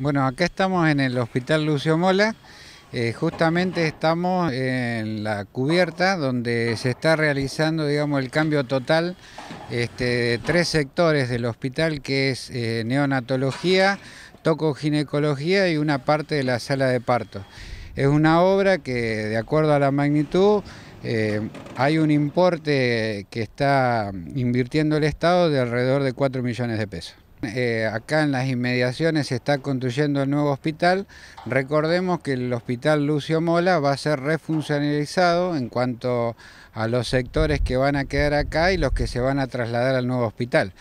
Bueno, acá estamos en el Hospital Lucio Mola. Eh, justamente estamos en la cubierta donde se está realizando, digamos, el cambio total este, de tres sectores del hospital, que es eh, neonatología, tocoginecología y una parte de la sala de parto. Es una obra que, de acuerdo a la magnitud, eh, hay un importe que está invirtiendo el Estado de alrededor de 4 millones de pesos. Eh, acá en las inmediaciones se está construyendo el nuevo hospital. Recordemos que el hospital Lucio Mola va a ser refuncionalizado en cuanto a los sectores que van a quedar acá y los que se van a trasladar al nuevo hospital.